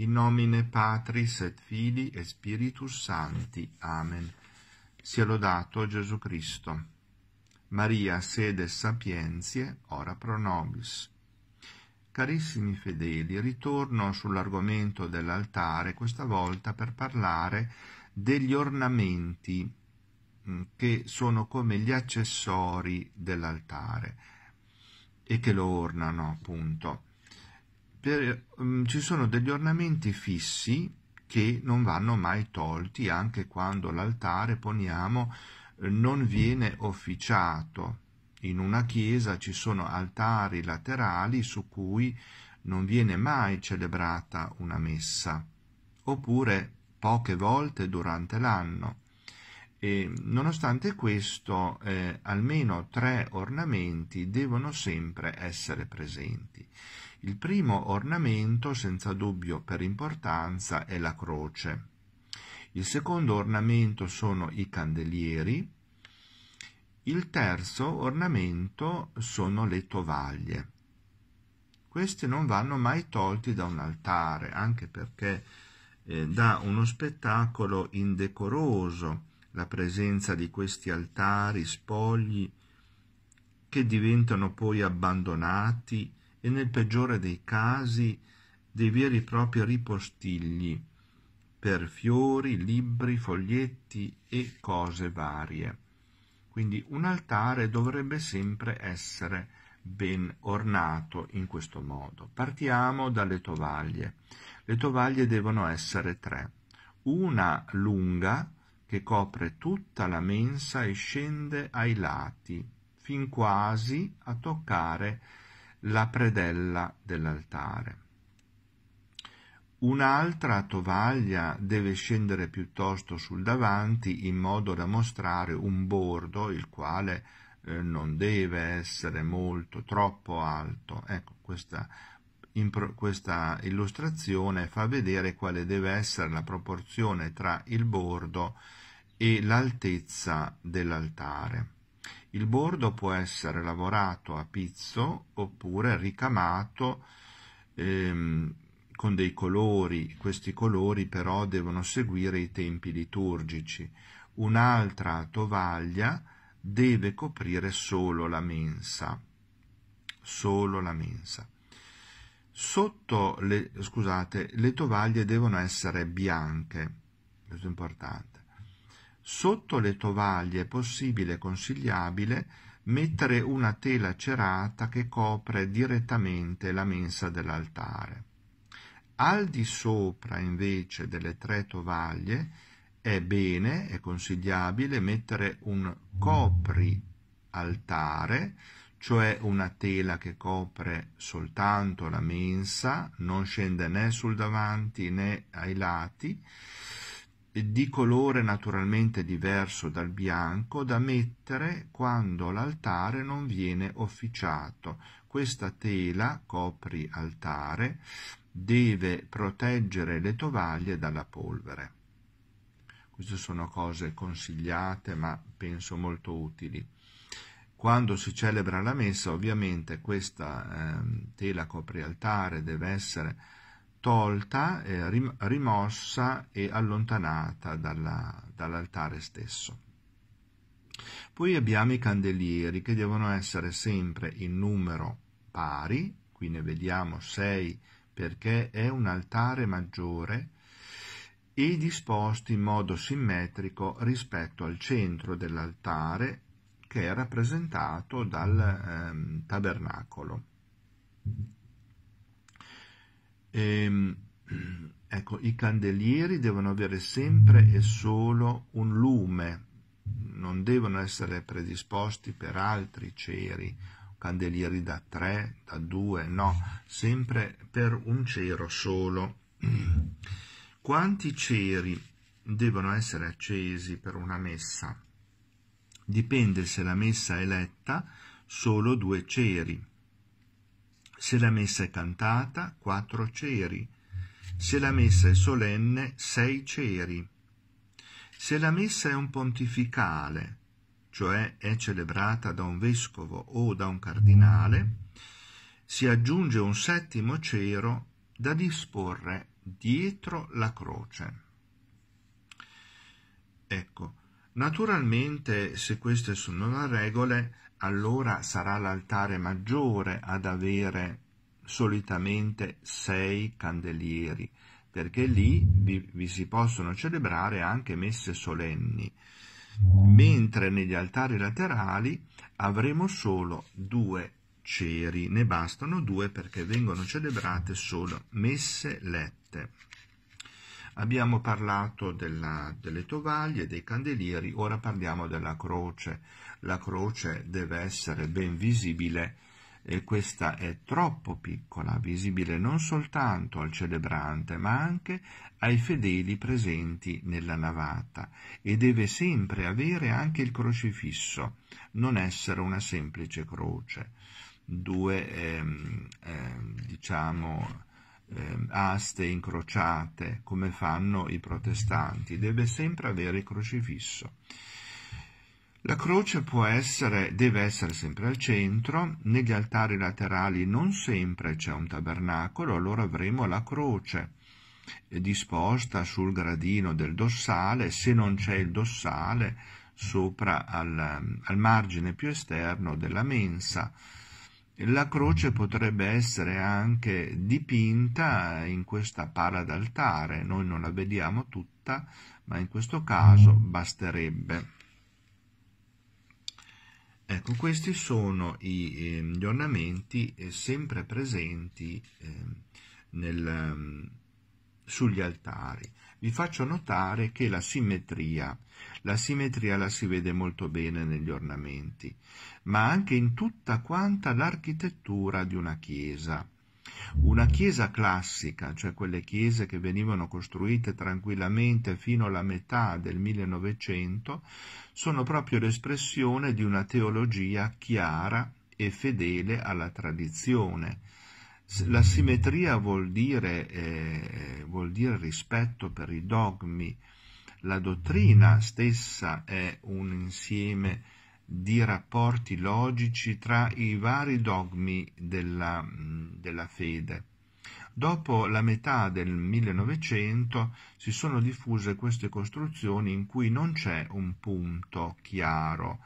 In nomine Patris et Fili e Spiritus Sancti. Amen. Sia lodato Gesù Cristo. Maria, sede sapienzie, ora pro nobis. Carissimi fedeli, ritorno sull'argomento dell'altare, questa volta per parlare degli ornamenti mm, che sono come gli accessori dell'altare e che lo ornano, appunto per, um, ci sono degli ornamenti fissi che non vanno mai tolti anche quando l'altare, poniamo, eh, non viene officiato. In una chiesa ci sono altari laterali su cui non viene mai celebrata una messa, oppure poche volte durante l'anno. E, nonostante questo, eh, almeno tre ornamenti devono sempre essere presenti. Il primo ornamento, senza dubbio per importanza, è la croce. Il secondo ornamento sono i candelieri. Il terzo ornamento sono le tovaglie. Queste non vanno mai tolti da un altare, anche perché eh, dà uno spettacolo indecoroso la presenza di questi altari spogli che diventano poi abbandonati e nel peggiore dei casi dei veri e propri ripostigli per fiori, libri, foglietti e cose varie. Quindi un altare dovrebbe sempre essere ben ornato in questo modo. Partiamo dalle tovaglie. Le tovaglie devono essere tre. Una lunga che copre tutta la mensa e scende ai lati, fin quasi a toccare la predella dell'altare. Un'altra tovaglia deve scendere piuttosto sul davanti in modo da mostrare un bordo il quale eh, non deve essere molto troppo alto. Ecco, questa, pro, questa illustrazione fa vedere quale deve essere la proporzione tra il bordo e l'altezza dell'altare. Il bordo può essere lavorato a pizzo oppure ricamato ehm, con dei colori, questi colori però devono seguire i tempi liturgici. Un'altra tovaglia deve coprire solo la mensa, solo la mensa. Sotto le, scusate, le tovaglie devono essere bianche, questo è importante. Sotto le tovaglie è possibile e consigliabile mettere una tela cerata che copre direttamente la mensa dell'altare. Al di sopra invece delle tre tovaglie è bene e consigliabile mettere un copri altare, cioè una tela che copre soltanto la mensa, non scende né sul davanti né ai lati, di colore naturalmente diverso dal bianco da mettere quando l'altare non viene officiato. Questa tela, copri altare, deve proteggere le tovaglie dalla polvere. Queste sono cose consigliate ma penso molto utili. Quando si celebra la messa ovviamente questa eh, tela copri altare deve essere tolta, eh, rimossa e allontanata dalla, dall'altare stesso. Poi abbiamo i candelieri che devono essere sempre in numero pari, qui ne vediamo 6 perché è un altare maggiore, e disposti in modo simmetrico rispetto al centro dell'altare che è rappresentato dal ehm, tabernacolo. Ehm, ecco, i candelieri devono avere sempre e solo un lume, non devono essere predisposti per altri ceri, candelieri da tre, da due, no, sempre per un cero solo. Quanti ceri devono essere accesi per una messa? Dipende se la messa è letta, solo due ceri se la messa è cantata, quattro ceri. Se la messa è solenne, sei ceri. Se la messa è un pontificale, cioè è celebrata da un vescovo o da un cardinale, si aggiunge un settimo cero da disporre dietro la croce. Ecco, naturalmente se queste sono le regole, allora sarà l'altare maggiore ad avere solitamente sei candelieri, perché lì vi, vi, si possono celebrare anche messe solenni, mentre negli altari laterali avremo solo due ceri, ne bastano due perché vengono celebrate solo messe lette. Abbiamo parlato della, delle tovaglie, dei candelieri, ora parliamo della croce. La croce deve essere ben visibile e questa è troppo piccola, visibile non soltanto al celebrante, ma anche ai fedeli presenti nella navata e deve sempre avere anche il crocifisso, non essere una semplice croce. Due, ehm, ehm, diciamo, eh, aste incrociate come fanno i protestanti, deve sempre avere il crocifisso. La croce può essere, deve essere sempre al centro, negli altari laterali non sempre c'è un tabernacolo, allora avremo la croce disposta sul gradino del dossale, se non c'è il dossale, sopra al, al margine più esterno della mensa, la croce potrebbe essere anche dipinta in questa pala d'altare, noi non la vediamo tutta, ma in questo caso basterebbe. Ecco, questi sono ehm, gli ornamenti eh, sempre presenti ehm, nel, ehm, sugli altari vi faccio notare che la simmetria, la simmetria la si vede molto bene negli ornamenti, ma anche in tutta quanta l'architettura di una chiesa. Una chiesa classica, cioè quelle chiese che venivano costruite tranquillamente fino alla metà del 1900, sono proprio l'espressione di una teologia chiara e fedele alla tradizione, la simmetria vuol dire, eh, vuol dire rispetto per i dogmi, la dottrina stessa è un insieme di rapporti logici tra i vari dogmi della, della fede. Dopo la metà del 1900 si sono diffuse queste costruzioni in cui non c'è un punto chiaro,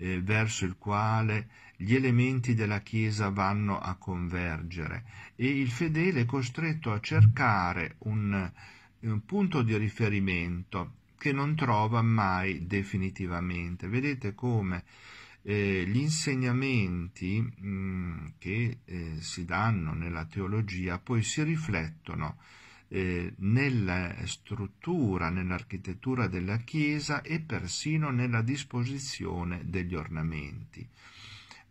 eh, verso il quale gli elementi della Chiesa vanno a convergere e il fedele è costretto a cercare un, un punto di riferimento che non trova mai definitivamente. Vedete come eh, gli insegnamenti mh, mm, che eh, si danno nella teologia poi si riflettono eh, nella struttura, nell'architettura della chiesa e persino nella disposizione degli ornamenti.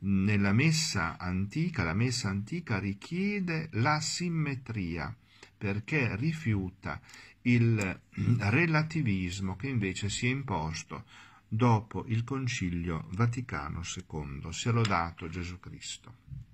Nella messa antica, la messa antica richiede la simmetria perché rifiuta il mm, relativismo che invece si è imposto dopo il Concilio Vaticano II. se Sia dato Gesù Cristo.